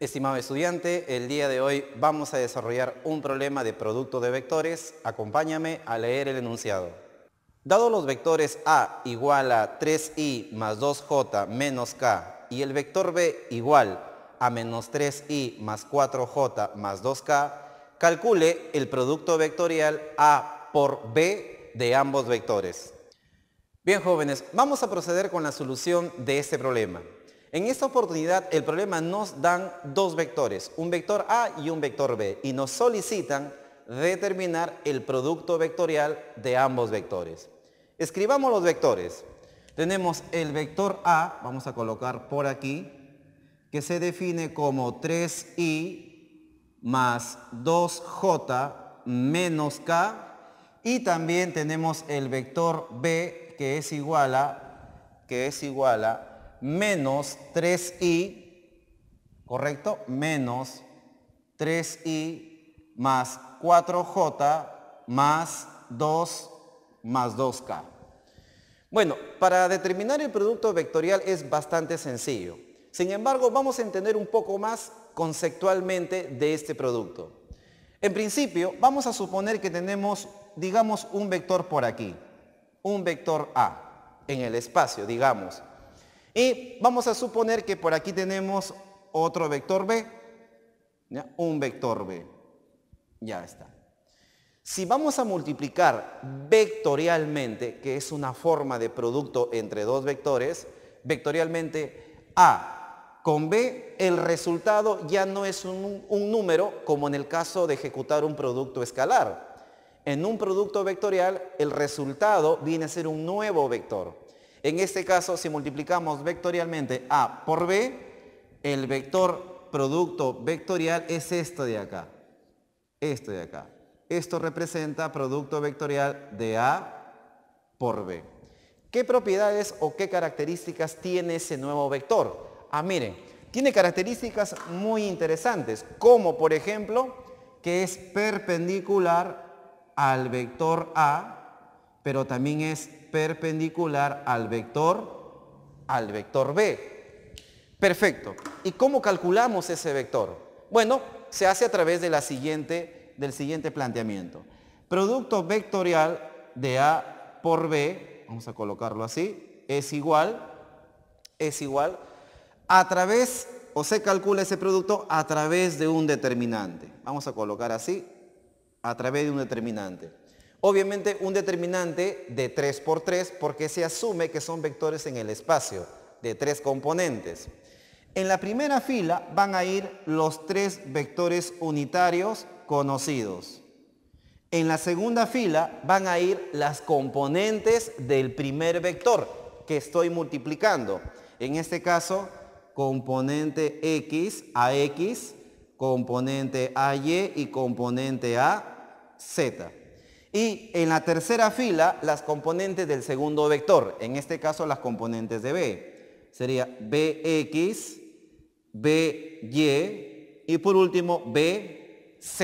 Estimado estudiante, el día de hoy vamos a desarrollar un problema de producto de vectores. Acompáñame a leer el enunciado. Dado los vectores A igual a 3i más 2j menos k y el vector B igual a menos 3i más 4j más 2k, calcule el producto vectorial A por B de ambos vectores. Bien jóvenes, vamos a proceder con la solución de este problema. En esta oportunidad el problema nos dan dos vectores, un vector A y un vector B, y nos solicitan determinar el producto vectorial de ambos vectores. Escribamos los vectores. Tenemos el vector A, vamos a colocar por aquí, que se define como 3i más 2j menos k, y también tenemos el vector B que es igual a, que es igual a menos 3i, ¿correcto? Menos 3i más 4j más 2 más 2k. Bueno, para determinar el producto vectorial es bastante sencillo. Sin embargo, vamos a entender un poco más conceptualmente de este producto. En principio, vamos a suponer que tenemos, digamos, un vector por aquí, un vector A, en el espacio, digamos, y vamos a suponer que por aquí tenemos otro vector B, un vector B. Ya está. Si vamos a multiplicar vectorialmente, que es una forma de producto entre dos vectores, vectorialmente A con B, el resultado ya no es un número como en el caso de ejecutar un producto escalar. En un producto vectorial, el resultado viene a ser un nuevo vector. En este caso, si multiplicamos vectorialmente A por B, el vector producto vectorial es esto de acá. Esto de acá. Esto representa producto vectorial de A por B. ¿Qué propiedades o qué características tiene ese nuevo vector? Ah, miren, tiene características muy interesantes, como por ejemplo, que es perpendicular al vector A, pero también es perpendicular al vector, al vector B. Perfecto. ¿Y cómo calculamos ese vector? Bueno, se hace a través de la siguiente, del siguiente planteamiento. Producto vectorial de A por B, vamos a colocarlo así, es igual, es igual, a través, o se calcula ese producto a través de un determinante. Vamos a colocar así, a través de un determinante. Obviamente un determinante de 3 por 3 porque se asume que son vectores en el espacio de tres componentes. En la primera fila van a ir los tres vectores unitarios conocidos. En la segunda fila van a ir las componentes del primer vector que estoy multiplicando. En este caso, componente X a X, componente AY y componente A, Z. Y en la tercera fila, las componentes del segundo vector, en este caso las componentes de B. Sería BX, BY y por último BZ.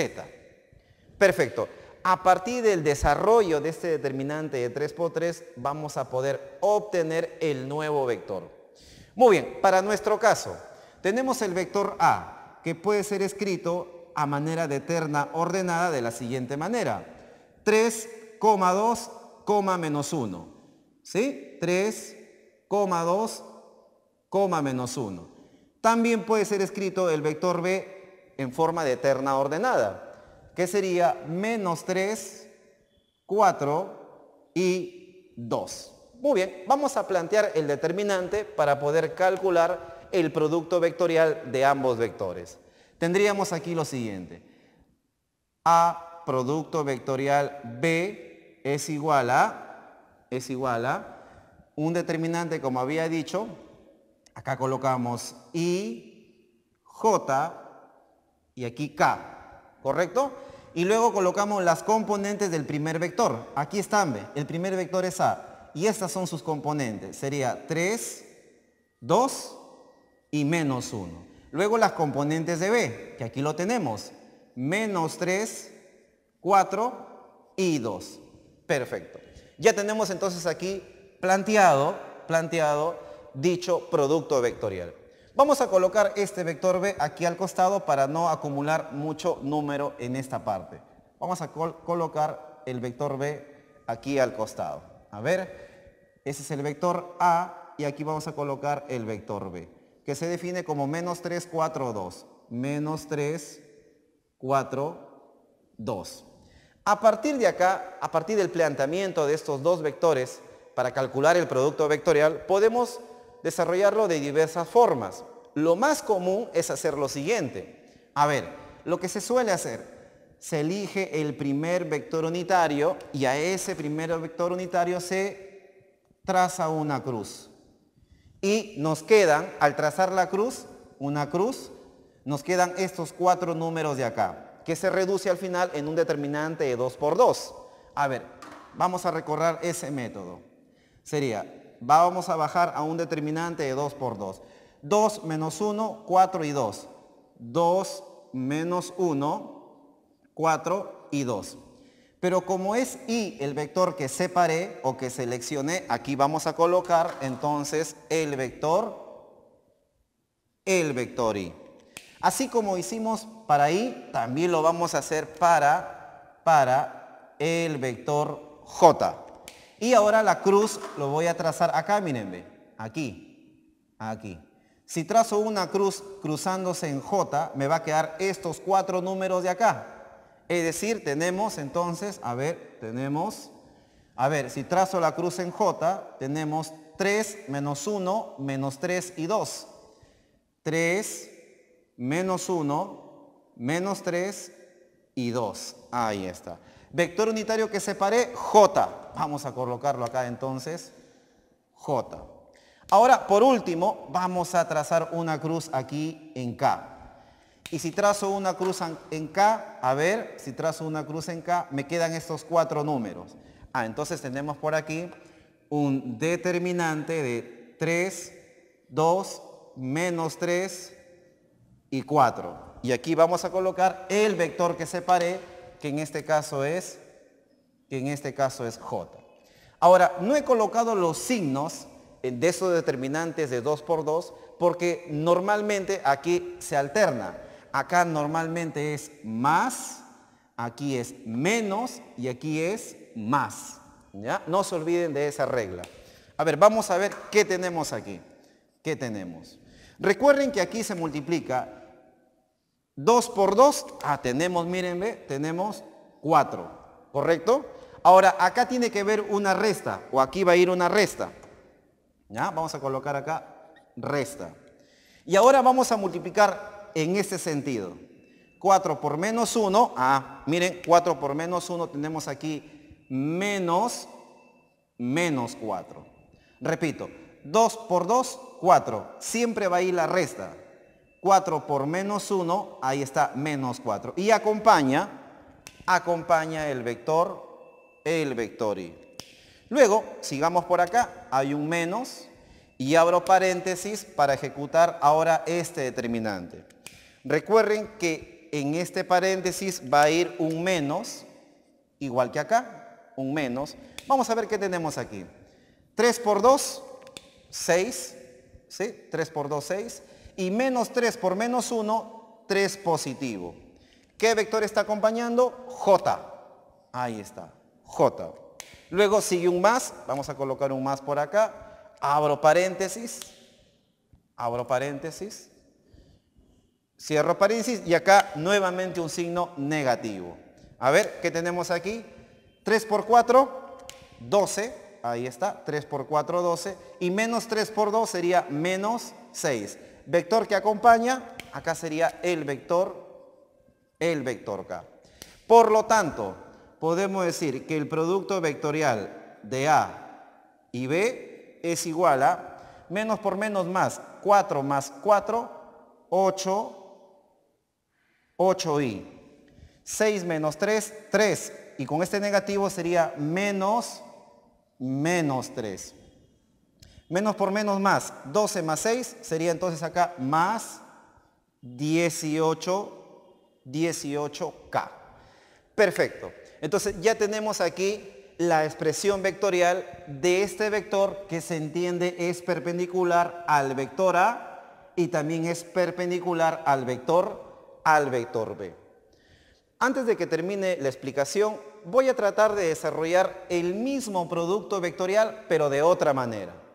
Perfecto. A partir del desarrollo de este determinante de 3 x 3 vamos a poder obtener el nuevo vector. Muy bien, para nuestro caso, tenemos el vector A, que puede ser escrito a manera de terna ordenada de la siguiente manera. 3,2, menos 1. ¿Sí? 3,2, menos 1. También puede ser escrito el vector b en forma de eterna ordenada, que sería menos 3, 4 y 2. Muy bien, vamos a plantear el determinante para poder calcular el producto vectorial de ambos vectores. Tendríamos aquí lo siguiente. A producto vectorial B es igual a, es igual a un determinante, como había dicho, acá colocamos I, J y aquí K, ¿correcto? Y luego colocamos las componentes del primer vector. Aquí están, B, el primer vector es A. Y estas son sus componentes. Sería 3, 2 y menos 1. Luego las componentes de B, que aquí lo tenemos. Menos 3, 4 y 2. Perfecto. Ya tenemos entonces aquí planteado, planteado dicho producto vectorial. Vamos a colocar este vector B aquí al costado para no acumular mucho número en esta parte. Vamos a colocar el vector B aquí al costado. A ver, ese es el vector A y aquí vamos a colocar el vector B, que se define como menos 3, 4, 2. Menos 3, 4, 2. A partir de acá, a partir del planteamiento de estos dos vectores para calcular el producto vectorial, podemos desarrollarlo de diversas formas. Lo más común es hacer lo siguiente. A ver, lo que se suele hacer, se elige el primer vector unitario y a ese primer vector unitario se traza una cruz. Y nos quedan, al trazar la cruz, una cruz, nos quedan estos cuatro números de acá que se reduce al final en un determinante de 2 por 2. A ver, vamos a recorrer ese método. Sería, vamos a bajar a un determinante de 2 por 2. 2 menos 1, 4 y 2. 2 menos 1, 4 y 2. Pero como es i el vector que separé o que seleccioné, aquí vamos a colocar entonces el vector, el vector i. Así como hicimos para ahí también lo vamos a hacer para, para el vector J. Y ahora la cruz lo voy a trazar acá, mirenme. aquí, aquí. Si trazo una cruz cruzándose en J, me va a quedar estos cuatro números de acá. Es decir, tenemos entonces, a ver, tenemos, a ver, si trazo la cruz en J, tenemos 3 menos 1 menos 3 y 2. 3 menos 1 menos 3 y 2. Ahí está. Vector unitario que separé, J. Vamos a colocarlo acá entonces, J. Ahora, por último, vamos a trazar una cruz aquí en K. Y si trazo una cruz en K, a ver, si trazo una cruz en K, me quedan estos cuatro números. Ah, entonces tenemos por aquí un determinante de 3, 2, menos 3 y 4. Y aquí vamos a colocar el vector que separé, que en este caso es, que en este caso es J. Ahora, no he colocado los signos eh, de esos determinantes de 2 por 2 porque normalmente aquí se alterna. Acá normalmente es más, aquí es menos y aquí es más. ¿ya? No se olviden de esa regla. A ver, vamos a ver qué tenemos aquí. ¿Qué tenemos? Recuerden que aquí se multiplica 2 por 2, ah, tenemos, miren, ve, tenemos 4, ¿correcto? Ahora, acá tiene que ver una resta, o aquí va a ir una resta. ¿Ya? Vamos a colocar acá resta. Y ahora vamos a multiplicar en este sentido. 4 por menos 1, ah, miren, 4 por menos 1 tenemos aquí menos, menos 4. Repito, 2 por 2, 4. Siempre va a ir la resta. 4 por menos 1, ahí está menos 4. Y acompaña, acompaña el vector, el vector y. Luego, sigamos por acá, hay un menos y abro paréntesis para ejecutar ahora este determinante. Recuerden que en este paréntesis va a ir un menos, igual que acá, un menos. Vamos a ver qué tenemos aquí. 3 por 2, 6. ¿sí? 3 por 2, 6 y menos 3 por menos 1, 3 positivo. ¿Qué vector está acompañando? J. Ahí está, J. Luego sigue un más, vamos a colocar un más por acá, abro paréntesis, abro paréntesis, cierro paréntesis y acá nuevamente un signo negativo. A ver, ¿qué tenemos aquí? 3 por 4, 12, ahí está, 3 por 4, 12, y menos 3 por 2 sería menos 6 vector que acompaña, acá sería el vector, el vector K. Por lo tanto, podemos decir que el producto vectorial de A y B es igual a menos por menos más 4 más 4, 8, 8i. 6 menos 3, 3. Y con este negativo sería menos, menos 3. Menos por menos más. 12 más 6 sería entonces acá más 18, 18K. Perfecto. Entonces ya tenemos aquí la expresión vectorial de este vector que se entiende es perpendicular al vector A y también es perpendicular al vector al vector B. Antes de que termine la explicación, voy a tratar de desarrollar el mismo producto vectorial, pero de otra manera.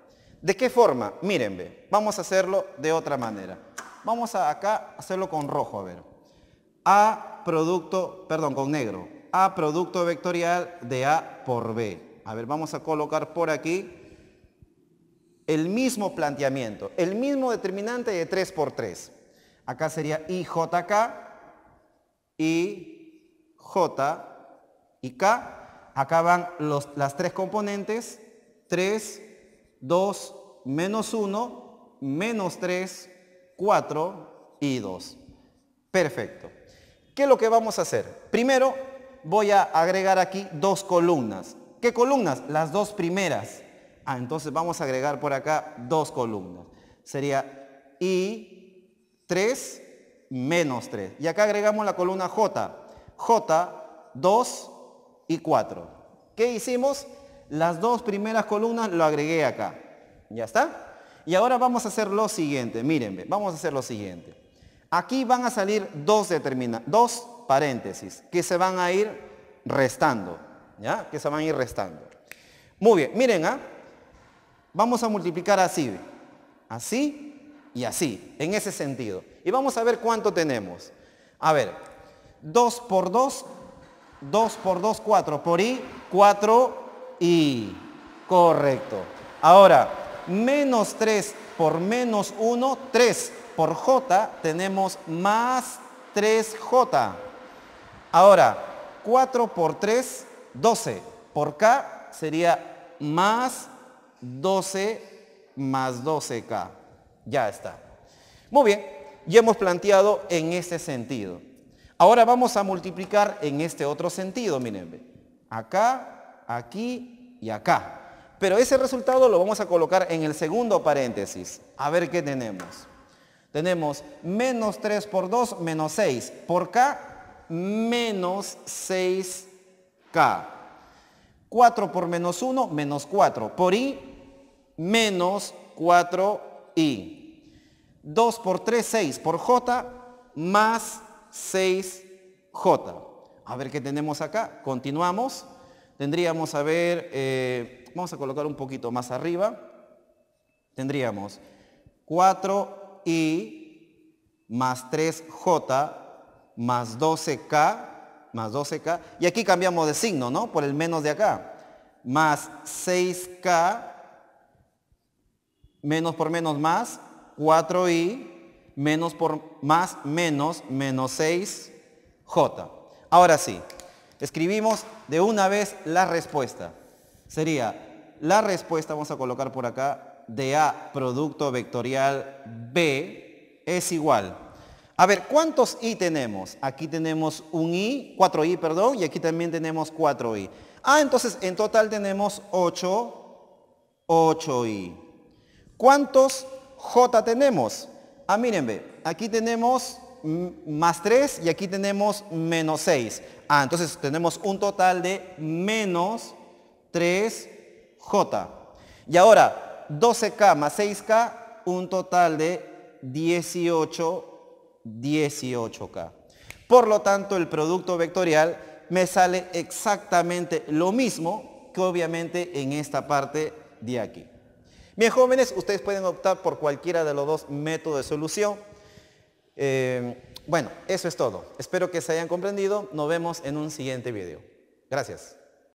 ¿De qué forma? Miren, vamos a hacerlo de otra manera. Vamos a acá hacerlo con rojo, a ver. A producto, perdón, con negro. A producto vectorial de A por B. A ver, vamos a colocar por aquí el mismo planteamiento, el mismo determinante de 3 por 3. Acá sería IJK, IJ y K. Acá van las tres componentes, 3, 2, menos 1, menos 3, 4 y 2. Perfecto. ¿Qué es lo que vamos a hacer? Primero voy a agregar aquí dos columnas. ¿Qué columnas? Las dos primeras. Ah, entonces vamos a agregar por acá dos columnas. Sería I3 menos 3. Y acá agregamos la columna J. J, 2 y 4. ¿Qué hicimos? Las dos primeras columnas lo agregué acá. ¿Ya está? Y ahora vamos a hacer lo siguiente. Miren, vamos a hacer lo siguiente. Aquí van a salir dos, dos paréntesis que se van a ir restando. ¿Ya? Que se van a ir restando. Muy bien, miren, ¿ah? Vamos a multiplicar así. Así y así, en ese sentido. Y vamos a ver cuánto tenemos. A ver, 2 por 2, 2 por 2, 4 por i, 4 y. Correcto. Ahora, menos 3 por menos 1, 3. Por J tenemos más 3J. Ahora, 4 por 3, 12. Por K sería más 12 más 12K. Ya está. Muy bien, ya hemos planteado en este sentido. Ahora vamos a multiplicar en este otro sentido, miren. Acá aquí y acá. Pero ese resultado lo vamos a colocar en el segundo paréntesis. A ver qué tenemos. Tenemos menos 3 por 2, menos 6. Por K, menos 6K. 4 por menos 1, menos 4. Por I, menos 4I. 2 por 3, 6. Por J, más 6J. A ver qué tenemos acá. Continuamos tendríamos, a ver, eh, vamos a colocar un poquito más arriba, tendríamos 4i más 3j más 12k, más 12k, y aquí cambiamos de signo, ¿no? Por el menos de acá, más 6k, menos por menos más, 4i, menos por más, menos, menos 6j. Ahora sí, Escribimos de una vez la respuesta. Sería la respuesta, vamos a colocar por acá, de A producto vectorial B es igual. A ver, ¿cuántos I tenemos? Aquí tenemos un I, 4I, perdón, y aquí también tenemos 4I. Ah, entonces en total tenemos 8, 8I. ¿Cuántos J tenemos? Ah, ve aquí tenemos más 3 y aquí tenemos menos 6. Ah, entonces tenemos un total de menos 3J. Y ahora, 12K más 6K, un total de 18, 18K. Por lo tanto, el producto vectorial me sale exactamente lo mismo que obviamente en esta parte de aquí. Bien jóvenes, ustedes pueden optar por cualquiera de los dos métodos de solución. Eh, bueno, eso es todo. Espero que se hayan comprendido. Nos vemos en un siguiente video. Gracias.